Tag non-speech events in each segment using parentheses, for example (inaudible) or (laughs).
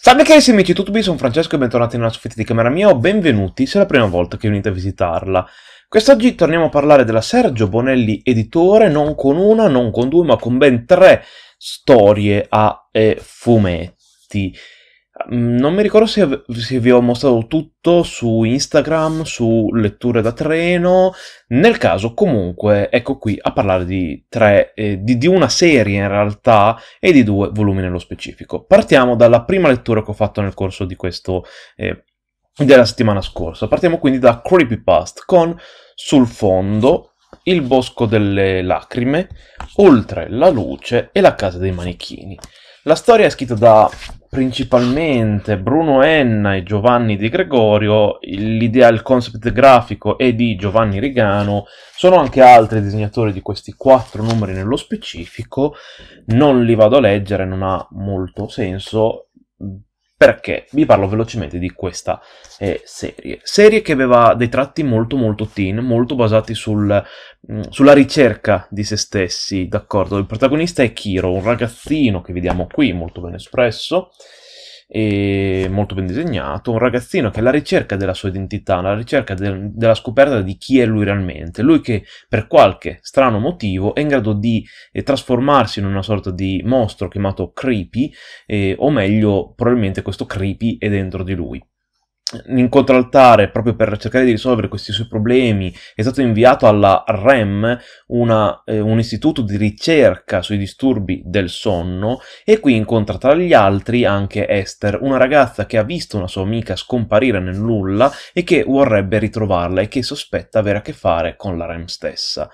Salve carissimi amici tutti, sono Francesco e bentornati nella soffitta di camera mia o benvenuti se è la prima volta che venite a visitarla. Quest'oggi torniamo a parlare della Sergio Bonelli Editore, non con una, non con due, ma con ben tre storie a eh, fumetti. Mm, non mi ricordo se, se, vi ho mostrato tutto su Instagram, su letture da treno. Nel caso, comunque, ecco qui a parlare di, tre, eh, di, di una serie in realtà e di due volumi nello specifico. Partiamo dalla prima lettura che ho fatto nel corso di questo eh, della settimana scorsa. Partiamo quindi da Creepypast con Sul fondo il bosco delle lacrime, oltre la luce e la casa dei manichini. La storia è scritta da principalmente Bruno Enna e Giovanni Di Gregorio, l'idea, il concept grafico è di Giovanni Rigano, sono anche altri disegnatori di questi quattro numeri nello specifico, non li vado a leggere, non ha molto senso, perché vi parlo velocemente di questa eh, serie. Serie che aveva dei tratti molto molto teen, molto basati sul, mh, mm, sulla ricerca di se stessi, d'accordo? Il protagonista è Kiro, un ragazzino che vediamo qui, molto ben espresso, e molto ben disegnato, un ragazzino che è alla ricerca della sua identità, alla ricerca de- della scoperta di chi è lui realmente, lui che per qualche strano motivo è in grado di eh, trasformarsi in una sorta di mostro chiamato Creepy, eh, o meglio, probabilmente questo Creepy è dentro di lui incontro altare proprio per cercare di risolvere questi suoi problemi è stato inviato alla REM, una, eh, un istituto di ricerca sui disturbi del sonno, e qui incontra tra gli altri anche Esther, una ragazza che ha visto una sua amica scomparire nel nulla e che vorrebbe ritrovarla e che sospetta avere a che fare con la REM stessa.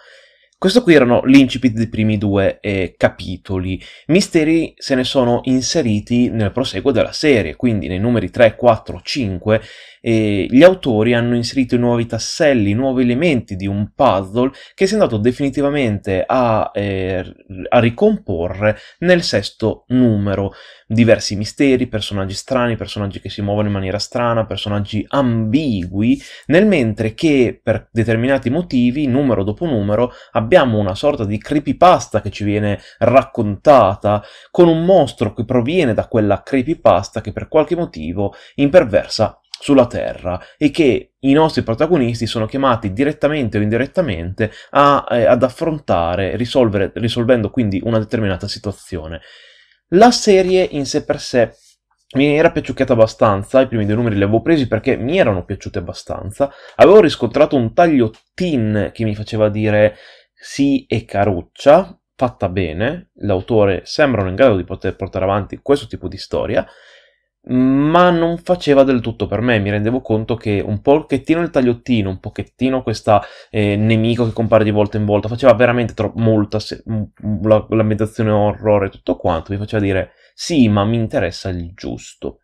Questo qui erano l'incipit dei primi due eh, capitoli. Misteri se ne sono inseriti nel proseguo della serie, quindi nei numeri 3, 4, 5 eh, gli autori hanno inserito nuovi tasselli, nuovi elementi di un puzzle che si è andato definitivamente a, eh, a ricomporre nel sesto numero. Diversi misteri, personaggi strani, personaggi che si muovono in maniera strana, personaggi ambigui, nel mentre che per determinati motivi, numero dopo numero, abbiamo abbiamo una sorta di creepypasta che ci viene raccontata con un mostro che proviene da quella creepypasta che per qualche motivo imperversa sulla Terra e che i nostri protagonisti sono chiamati direttamente o indirettamente a, eh, ad affrontare, risolvendo quindi una determinata situazione. La serie in sé per sé mi era piaciucchiata abbastanza, i primi due numeri li avevo presi perché mi erano piaciute abbastanza, avevo riscontrato un taglio teen che mi faceva dire sì e Caruccia, fatta bene, l'autore sembrano in grado di poter portare avanti questo tipo di storia, ma non faceva del tutto per me, mi rendevo conto che un pochettino il tagliottino, un pochettino questo eh, nemico che compare di volta in volta, faceva veramente tro- molta se- la- l'ambientazione orrore e tutto quanto, mi faceva dire sì, ma mi interessa il giusto.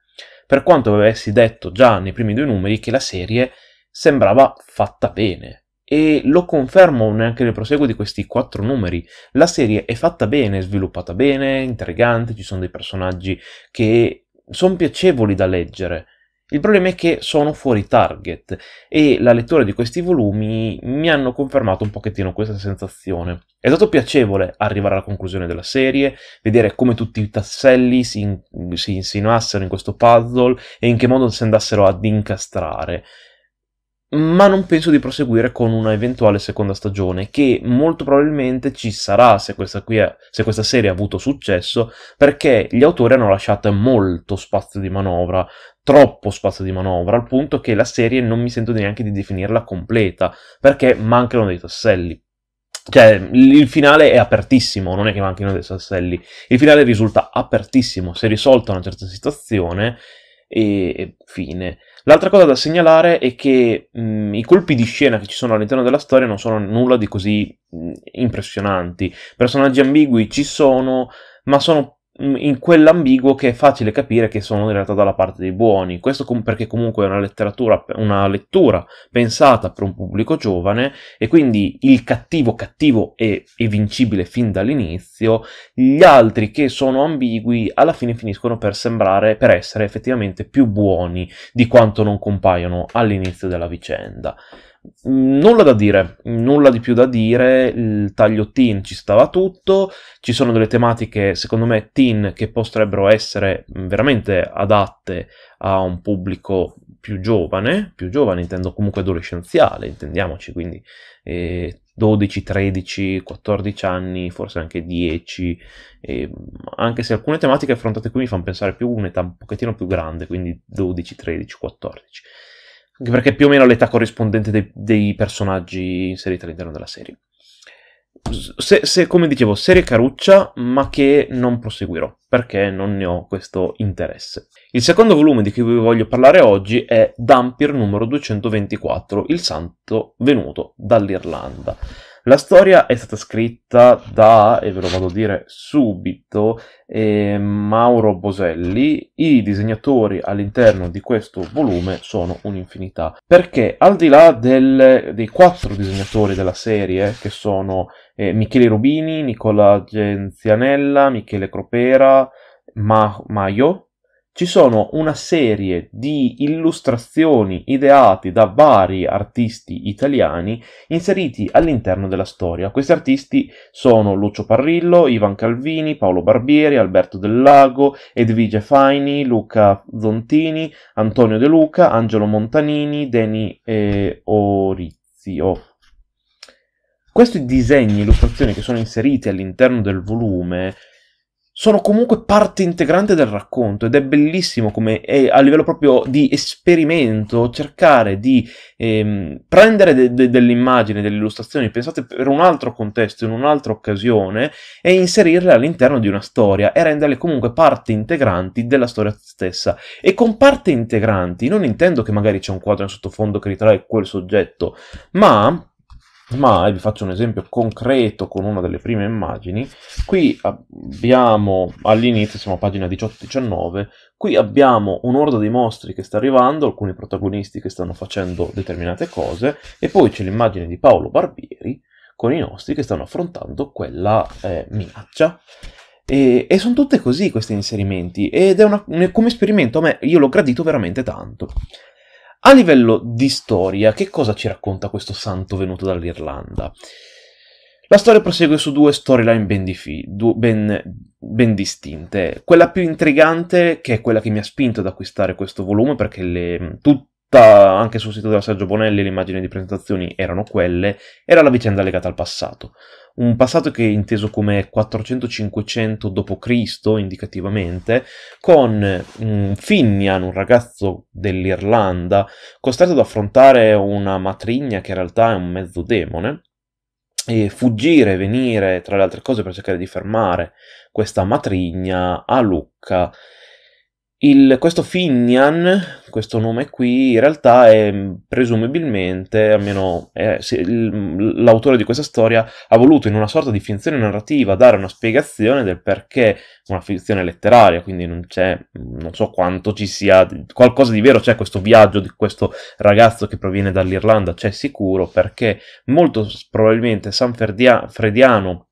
Per quanto avessi detto già nei primi due numeri che la serie sembrava fatta bene, e lo confermo neanche nel proseguo di questi quattro numeri. La serie è fatta bene, sviluppata bene, intrigante, ci sono dei personaggi che sono piacevoli da leggere. Il problema è che sono fuori target e la lettura di questi volumi mi hanno confermato un pochettino questa sensazione. È stato piacevole arrivare alla conclusione della serie, vedere come tutti i tasselli si, in- si insinuassero in questo puzzle e in che modo si andassero ad incastrare ma non penso di proseguire con una eventuale seconda stagione, che molto probabilmente ci sarà se questa, è, se questa, serie ha avuto successo, perché gli autori hanno lasciato molto spazio di manovra, troppo spazio di manovra, al punto che la serie non mi sento neanche di definirla completa, perché mancano dei tasselli. Cioè, il finale è apertissimo, non è che manchino dei tasselli. Il finale risulta apertissimo, si è risolta una certa situazione e fine. L'altra cosa da segnalare è che mh, i colpi di scena che ci sono all'interno della storia non sono nulla di così mh, impressionanti. Personaggi ambigui ci sono, ma sono Mm, in quell'ambiguo che è facile capire che sono in realtà dalla parte dei buoni. Questo com- perché comunque è una letteratura, una lettura pensata per un pubblico giovane e quindi il cattivo cattivo è vincibile fin dall'inizio, gli altri che sono ambigui alla fine finiscono per sembrare, per essere effettivamente più buoni di quanto non compaiono all'inizio della vicenda. Nulla da dire, nulla di più da dire, il taglio teen ci stava tutto, ci sono delle tematiche secondo me teen che potrebbero essere veramente adatte a un pubblico più giovane, più giovane intendo comunque adolescenziale, intendiamoci, quindi eh, 12, 13, 14 anni, forse anche 10, eh, anche se alcune tematiche affrontate qui mi fanno pensare più un'età un pochettino più grande, quindi 12, 13, 14. Anche perché più o meno l'età corrispondente dei, dei personaggi inseriti all'interno della serie. Se, se, come dicevo, serie caruccia, ma che non proseguirò, perché non ne ho questo interesse. Il secondo volume di cui vi voglio parlare oggi è Dampir numero 224, Il santo venuto dall'Irlanda. La storia è stata scritta da, e ve lo vado a dire subito, eh, Mauro Boselli. I disegnatori all'interno di questo volume sono un'infinità. Perché al di là del, dei quattro disegnatori della serie, che sono eh, Michele Rubini, Nicola Genzianella, Michele Cropera, Ma- Maio, ci sono una serie di illustrazioni ideate da vari artisti italiani inseriti all'interno della storia. Questi artisti sono Lucio Parrillo, Ivan Calvini, Paolo Barbieri, Alberto Del Lago, Edvige Faini, Luca Zontini, Antonio De Luca, Angelo Montanini, Deni eh, Orizio. Questi disegni, illustrazioni che sono inseriti all'interno del volume sono comunque parte integrante del racconto ed è bellissimo come è, a livello proprio di esperimento cercare di ehm, prendere de- de- delle immagini, delle illustrazioni pensate per un altro contesto, in un'altra occasione e inserirle all'interno di una storia e renderle comunque parte integranti della storia stessa. E con parte integranti non intendo che magari c'è un quadro in sottofondo che ritrae quel soggetto, ma ma vi faccio un esempio concreto con una delle prime immagini. Qui abbiamo, all'inizio siamo a pagina 18-19, qui abbiamo un'orda di mostri che sta arrivando, alcuni protagonisti che stanno facendo determinate cose, e poi c'è l'immagine di Paolo Barbieri con i nostri che stanno affrontando quella eh, minaccia. E, e sono tutte così questi inserimenti, ed è una, come esperimento a me, io l'ho gradito veramente tanto. A livello di storia, che cosa ci racconta questo santo venuto dall'Irlanda? La storia prosegue su due storyline ben, difi- ben, ben, distinte. Quella più intrigante, che è quella che mi ha spinto ad acquistare questo volume, perché le, tu- tutta, anche sul sito della Sergio Bonelli, le immagini di presentazioni erano quelle, era la vicenda legata al passato. Un passato che è inteso come 400-500 d.C., indicativamente, con mm, Finian, un ragazzo dell'Irlanda, costretto ad affrontare una matrigna che in realtà è un mezzo demone, e fuggire, venire, tra le altre cose, per cercare di fermare questa matrigna a Lucca il, questo Finian, questo nome qui, in realtà è presumibilmente, almeno è, se, l'autore di questa storia, ha voluto in una sorta di finzione narrativa dare una spiegazione del perché una finzione letteraria, quindi non c'è, non so quanto ci sia qualcosa di vero, c'è questo viaggio di questo ragazzo che proviene dall'Irlanda, c'è sicuro, perché molto probabilmente San Ferdia, Frediano,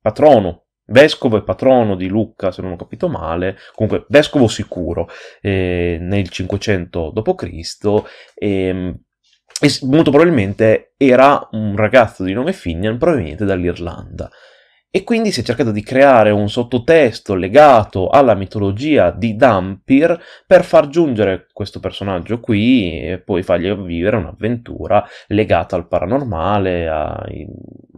patrono vescovo e patrono di Lucca, se non ho capito male, comunque vescovo sicuro eh, nel 500 d.C. Ehm, e, e molto probabilmente era un ragazzo di nome Finian proveniente dall'Irlanda. E quindi si è cercato di creare un sottotesto legato alla mitologia di Dampir per far giungere questo personaggio qui e poi fargli vivere un'avventura legata al paranormale, ai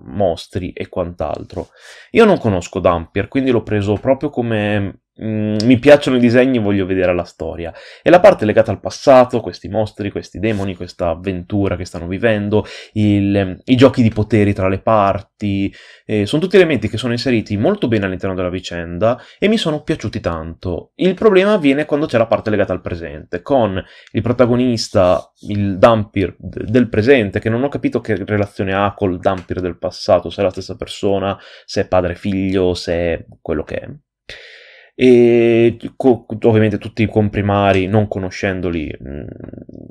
mostri e quant'altro. Io non conosco Dampir, quindi l'ho preso proprio come Mm, mi piacciono i disegni, voglio vedere la storia. E la parte legata al passato, questi mostri, questi demoni, questa avventura che stanno vivendo, il, i giochi di poteri tra le parti, eh, sono tutti elementi che sono inseriti molto bene all'interno della vicenda e mi sono piaciuti tanto. Il problema avviene quando c'è la parte legata al presente, con il protagonista, il Dampir del presente, che non ho capito che relazione ha col Dampir del passato, se è la stessa persona, se è padre-figlio, se è quello che è e co- ovviamente tutti i comprimari, non conoscendoli, mh, mm,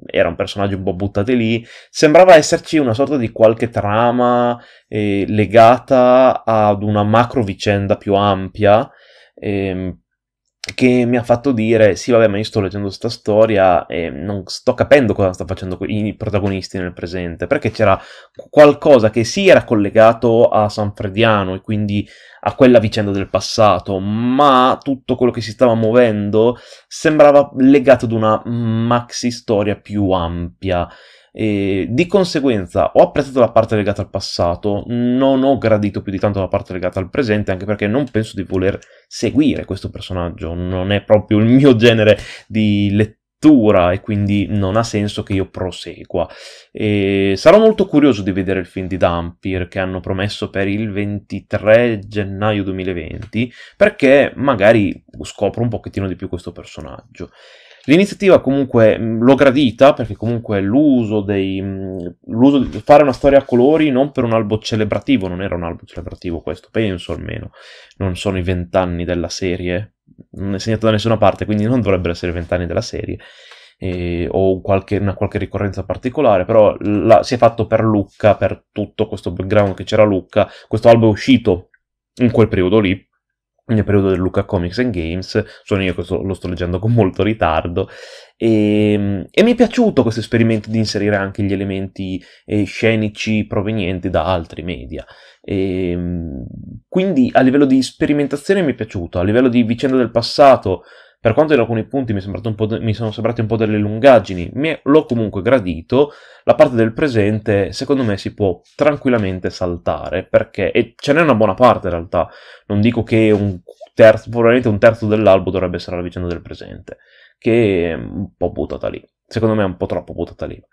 era un personaggio un po' buttato lì, sembrava esserci una sorta di qualche trama eh, legata ad una macro vicenda più ampia, eh, che mi ha fatto dire sì vabbè ma io sto leggendo questa storia e non sto capendo cosa sta facendo i protagonisti nel presente perché c'era qualcosa che sì era collegato a Sanfrediano e quindi a quella vicenda del passato ma tutto quello che si stava muovendo sembrava legato ad una maxi storia più ampia e di conseguenza ho apprezzato la parte legata al passato, non ho gradito più di tanto la parte legata al presente, anche perché non penso di voler seguire questo personaggio, non è proprio il mio genere di lettura e quindi non ha senso che io prosegua. E sarò molto curioso di vedere il film di Dampir che hanno promesso per il 23 gennaio 2020 perché magari scopro un pochettino di più questo personaggio. L'iniziativa comunque mm, l'ho gradita perché comunque l'uso dei... Mm, l'uso di fare una storia a colori non per un albo celebrativo, non era un albo celebrativo questo, penso almeno, non sono i vent'anni della serie, non è segnato da nessuna parte, quindi non dovrebbero essere i vent'anni della serie. E, o qualche, una qualche ricorrenza particolare, però la, si è fatto per Lucca, per tutto questo background che c'era Lucca, questo albo è uscito in quel periodo lì, nel periodo del Luca Comics and Games, sono io che lo sto leggendo con molto ritardo, e, ehm, e mi è piaciuto questo esperimento di inserire anche gli elementi eh, scenici provenienti da altri media. E, ehm, quindi a livello di sperimentazione mi è piaciuto, a livello di vicenda del passato per quanto in alcuni punti mi, de- mi sono sembrati un po' delle lungaggini, mi- l'ho comunque gradito, la parte del presente secondo me si può tranquillamente saltare, perché, e ce n'è una buona parte in realtà, non dico che un terzo, probabilmente un terzo dell'albo dovrebbe essere la vicenda del presente, che è un po' buttata lì, secondo me è un po' troppo buttata lì.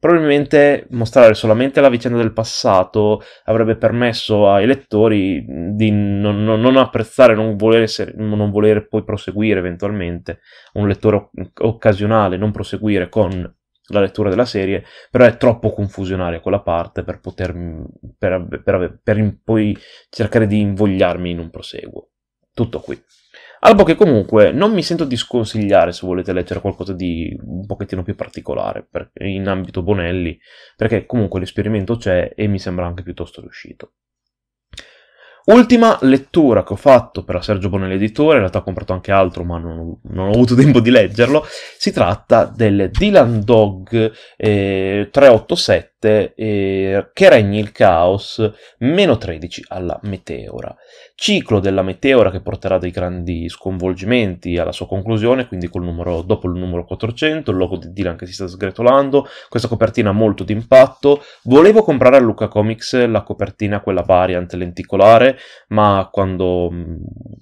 Probabilmente mostrare solamente la vicenda del passato avrebbe permesso ai lettori di non, non, non apprezzare, non voler, essere, non voler poi proseguire eventualmente, un lettore occasionale non proseguire con la lettura della serie, però è troppo confusionaria quella parte per poter per, per, per poi cercare di invogliarmi in un proseguo. Tutto qui. Albo che comunque non mi sento di sconsigliare se volete leggere qualcosa di un pochettino più particolare per, in ambito Bonelli, perché comunque l'esperimento c'è e mi sembra anche piuttosto riuscito. Ultima lettura che ho fatto per la Sergio Bonelli Editore, in realtà ho comprato anche altro ma non, non ho avuto (laughs) tempo di leggerlo, si tratta del Dylan Dog eh, 387 7 eh, che regni il caos, meno 13 alla meteora. Ciclo della meteora che porterà dei grandi sconvolgimenti alla sua conclusione, quindi col numero, dopo il numero 400, il logo di Dylan che si sta sgretolando, questa copertina molto d'impatto. Volevo comprare a Luca Comics la copertina, quella variant lenticolare, ma quando mm,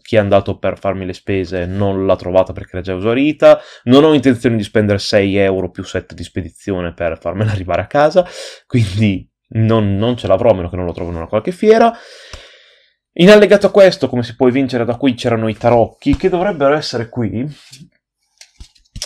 chi è andato per farmi le spese non l'ha trovata perché era già esaurita. Non ho intenzione di spendere 6 euro più 7 di spedizione per farmela (laughs) arrivare a casa quindi non, non ce l'avrò a meno che non lo trovo in una qualche fiera. In allegato a questo, come si può vincere da qui, c'erano i tarocchi, che dovrebbero essere qui.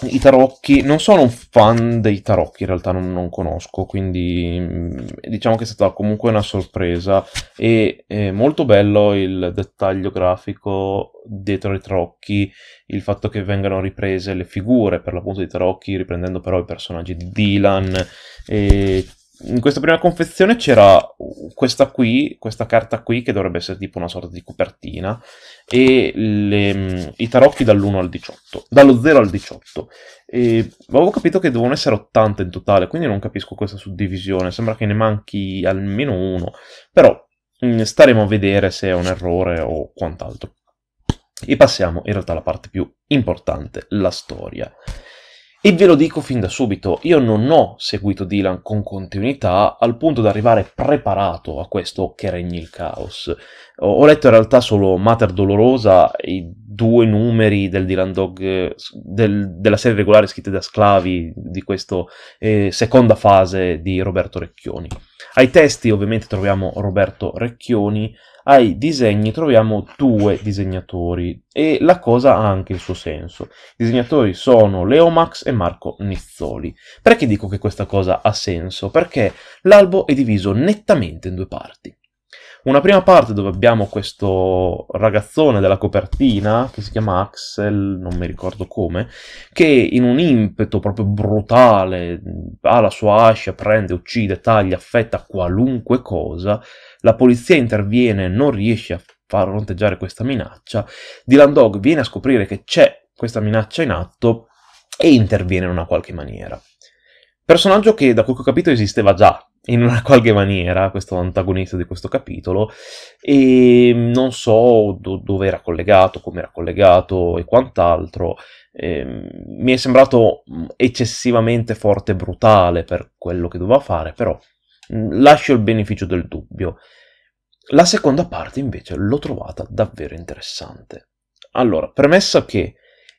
I tarocchi, non sono un fan dei tarocchi, in realtà non, non conosco, quindi mm, diciamo che è stata comunque una sorpresa e è eh, molto bello il dettaglio grafico dietro i tarocchi, il fatto che vengano riprese le figure per l'appunto dei tarocchi, riprendendo però i personaggi di Dylan e in questa prima confezione c'era questa qui, questa carta qui che dovrebbe essere tipo una sorta di copertina e le, mm, i tarocchi dall'1 al 18, dallo 0 al 18. E avevo capito che devono essere 80 in totale, quindi non capisco questa suddivisione, sembra che ne manchi almeno uno, però mm, staremo a vedere se è un errore o quant'altro. E passiamo in realtà alla parte più importante, la storia. E ve lo dico fin da subito, io non ho seguito Dylan con continuità al punto da arrivare preparato a questo che regni il caos. Ho letto in realtà solo Mater Dolorosa, i due numeri del Dylan Dog, del, della serie regolare scritta da Sclavi di questa eh, seconda fase di Roberto Recchioni. Ai testi ovviamente troviamo Roberto Recchioni, ai disegni troviamo due disegnatori e la cosa ha anche il suo senso. I disegnatori sono Leo Max e Marco Nizzoli. Perché dico che questa cosa ha senso? Perché l'albo è diviso nettamente in due parti. Una prima parte dove abbiamo questo ragazzone della copertina, che si chiama Axel, non mi ricordo come, che in un impeto proprio brutale ha la sua ascia, prende, uccide, taglia, affetta qualunque cosa, la polizia interviene, non riesce a far fronteggiare questa minaccia. Dylan Dog viene a scoprire che c'è questa minaccia in atto e interviene in una qualche maniera. Personaggio che, da quel che ho capito, esisteva già in una (laughs) qualche maniera, questo antagonista di questo capitolo, e non so do- dove era collegato, come era collegato e quant'altro. Eh, mi è sembrato mm, eccessivamente forte e brutale per quello che doveva fare, però Mm, lascio il beneficio del dubbio. La seconda parte invece l'ho trovata davvero interessante. Allora, premessa che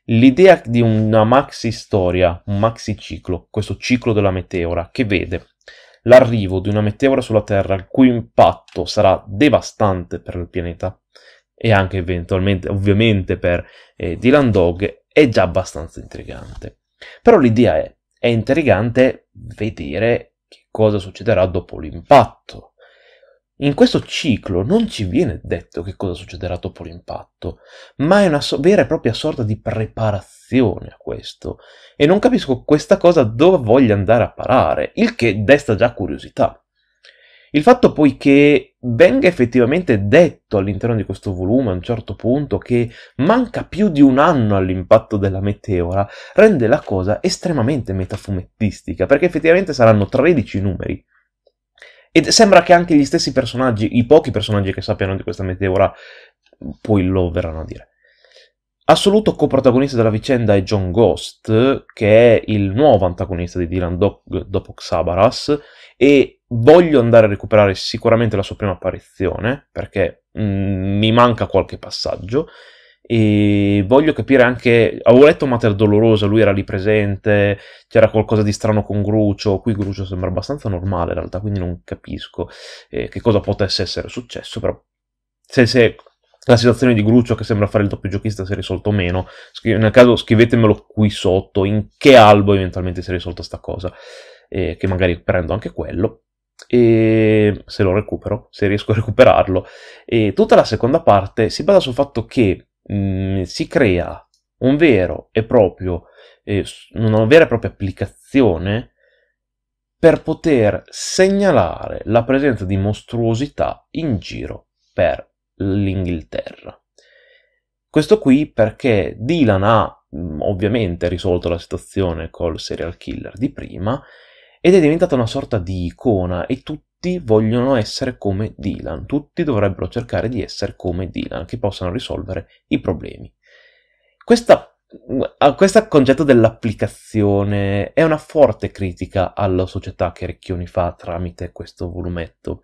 l'idea di una maxi storia, un maxi ciclo, questo ciclo della meteora, che vede l'arrivo di una meteora sulla Terra il cui impatto sarà devastante per il pianeta e anche eventualmente, ovviamente, per eh, Dylan Dog, è già abbastanza intrigante. Però l'idea è, è intrigante vedere cosa succederà dopo l'impatto. In questo ciclo non ci viene detto che cosa succederà dopo l'impatto, ma è una so- vera e propria sorta di preparazione a questo. E non capisco questa cosa dove voglia andare a parare, il che desta già curiosità. Il fatto poi che venga effettivamente detto all'interno di questo volume a un certo punto che manca più di un anno all'impatto della meteora rende la cosa estremamente metafumettistica, perché effettivamente saranno 13 numeri. Ed sembra che anche gli stessi personaggi, i pochi personaggi che sappiano di questa meteora, poi lo verranno a dire. Assoluto coprotagonista della vicenda è John Ghost, che è il nuovo antagonista di Dylan Do- dopo Xabaras, e voglio andare a recuperare sicuramente la sua prima apparizione, perché mh, mm, mi manca qualche passaggio, e voglio capire anche... avevo letto Mater Dolorosa, lui era lì presente, c'era qualcosa di strano con Grucio, qui Grucio sembra abbastanza normale in realtà, quindi non capisco eh, che cosa potesse essere successo, però se, se la situazione di Grucio che sembra fare il doppio giochista si è risolto meno. Scri- nel caso scrivetemelo qui sotto in che albo eventualmente si è risolta sta cosa, eh, che magari prendo anche quello e se lo recupero, se riesco a recuperarlo. E tutta la seconda parte si basa sul fatto che mh, mm, si crea un vero e proprio, eh, una vera e propria applicazione per poter segnalare la presenza di mostruosità in giro per l'Inghilterra. Questo qui perché Dylan ha mm, ovviamente risolto la situazione col serial killer di prima ed è diventata una sorta di icona e tutti vogliono essere come Dylan, tutti dovrebbero cercare di essere come Dylan, che possano risolvere i problemi. Questa, questo concetto dell'applicazione è una forte critica alla società che Recchioni fa tramite questo volumetto,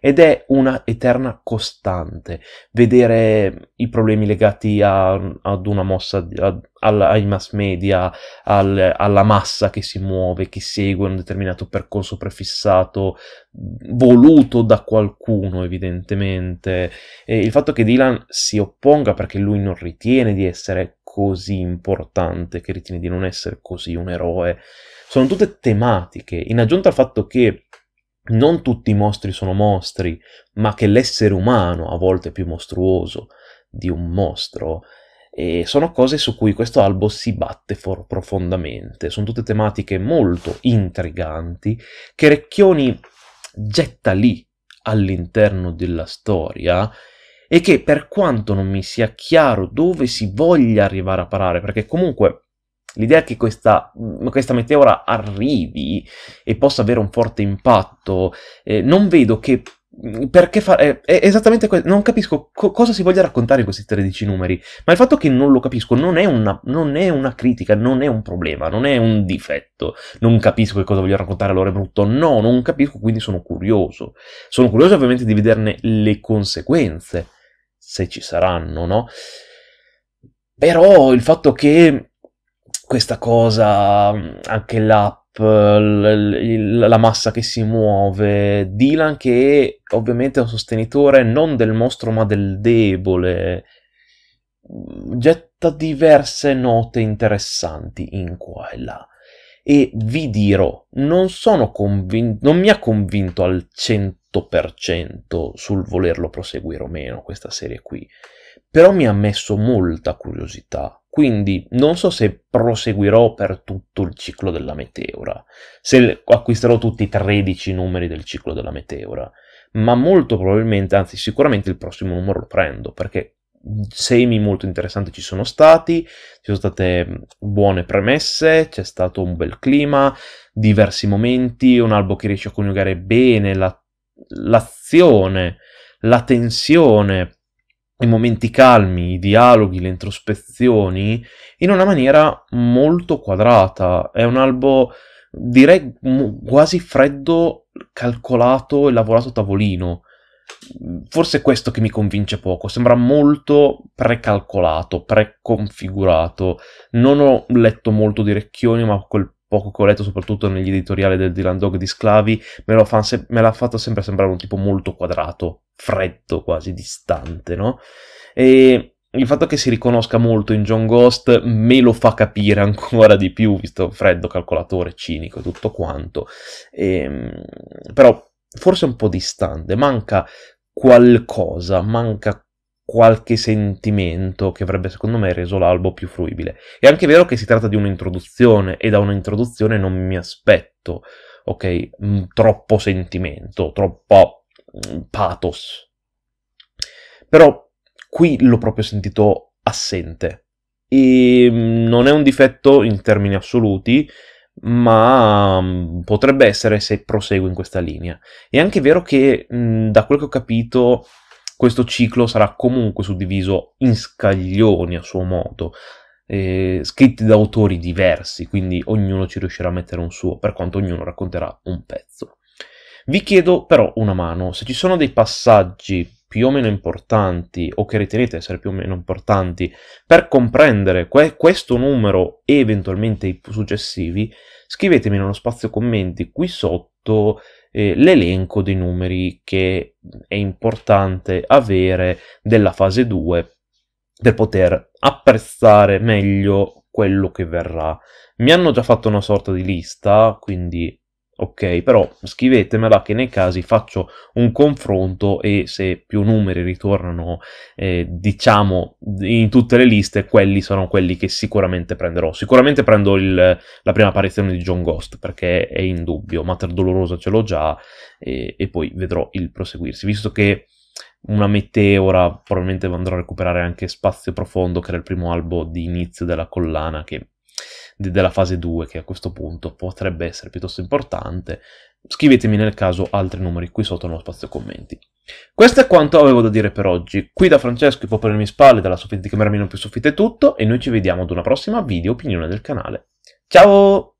ed è una eterna costante vedere i problemi legati a, ad una mossa, a, a, ai mass media, al, alla massa che si muove, che segue un determinato percorso prefissato, voluto da qualcuno evidentemente. E il fatto che Dylan si opponga perché lui non ritiene di essere così importante, che ritiene di non essere così un eroe, sono tutte tematiche, in aggiunta al fatto che non tutti i mostri sono mostri, ma che l'essere umano a volte è più mostruoso di un mostro, e sono cose su cui questo albo si batte for- profondamente. Sono tutte tematiche molto intriganti che Recchioni getta lì all'interno della storia e che per quanto non mi sia chiaro dove si voglia arrivare a parare, perché comunque l'idea che questa, mm, questa, meteora arrivi e possa avere un forte impatto, eh, non vedo che... Mm, perché fare... Eh, è esattamente questo, non capisco co- cosa si voglia raccontare in questi 13 numeri, ma il fatto che non lo capisco non è, una, non è una critica, non è un problema, non è un difetto. Non capisco che cosa voglia raccontare, allora è brutto. No, non capisco, quindi sono curioso. Sono curioso ovviamente di vederne le conseguenze, se ci saranno, no? Però il fatto che questa cosa, anche l'app, la massa che si muove, Dylan che è ovviamente è un sostenitore non del mostro ma del debole, getta diverse note interessanti in qua e là. E vi dirò, non sono convinto, non mi ha convinto al 100% sul volerlo proseguire o meno questa serie qui però mi ha messo molta curiosità, quindi non so se proseguirò per tutto il ciclo della meteora, se acquisterò tutti i 13 numeri del ciclo della meteora, ma molto probabilmente, anzi sicuramente il prossimo numero lo prendo, perché semi molto interessanti ci sono stati, ci sono state buone premesse, c'è stato un bel clima, diversi momenti, un albo che riesce a coniugare bene la, l'azione, la tensione, i momenti calmi, i dialoghi, le introspezioni in una maniera molto quadrata. È un albo direi quasi freddo, calcolato e lavorato a tavolino. Forse è questo che mi convince poco, sembra molto precalcolato, preconfigurato. Non ho letto molto di Recchioni, ma quel poco che ho letto, soprattutto negli editoriali del Dylan Dog di Sclavi, me, me l'ha fatto sempre sembrare un tipo molto quadrato, freddo, quasi distante, no? E il fatto che si riconosca molto in John Ghost me lo fa capire (laughs) ancora di più, visto freddo, calcolatore, cinico e tutto quanto. E, ehm, però forse un po' distante, manca qualcosa, manca qualche sentimento che avrebbe secondo me reso l'albo più fruibile. È anche vero che si tratta di un'introduzione e da un'introduzione non mi aspetto, ok, troppo sentimento, troppa pathos. Però qui l'ho proprio sentito assente. E mm, non è un difetto in termini assoluti, ma mm, potrebbe essere se prosegue in questa linea. È anche vero che, mm, da quel che ho capito, questo ciclo sarà comunque suddiviso in scaglioni a suo modo, eh, scritti da autori diversi, quindi ognuno ci riuscirà a mettere un suo, per quanto ognuno racconterà un pezzo. Vi chiedo però una mano, se ci sono dei passaggi più o meno importanti o che ritenete essere più o meno importanti per comprendere que- questo numero e eventualmente i successivi, scrivetemi nello spazio commenti qui sotto eh, l'elenco dei numeri che è importante avere della fase 2 per poter apprezzare meglio quello che verrà. Mi hanno già fatto una sorta di lista, quindi ok? Però scrivetemela che nei casi faccio un confronto e se più numeri ritornano, eh, diciamo, in tutte le liste, quelli sono quelli che sicuramente prenderò. Sicuramente prendo il, la prima apparizione di John Ghost, perché è in dubbio, Mater Dolorosa ce l'ho già, e, e poi vedrò il proseguirsi, visto che una meteora, probabilmente andrò a recuperare anche Spazio Profondo, che era il primo albo di inizio della collana, che de- della fase 2, che a questo punto potrebbe essere piuttosto importante, scrivetemi nel caso altri numeri qui sotto nello spazio commenti. Questo è quanto avevo da dire per oggi. Qui da Francesco e Popolo alle mie spalle, dalla soffitta di meno più soffitta è tutto, e noi ci vediamo ad una prossima video opinione del canale. Ciao!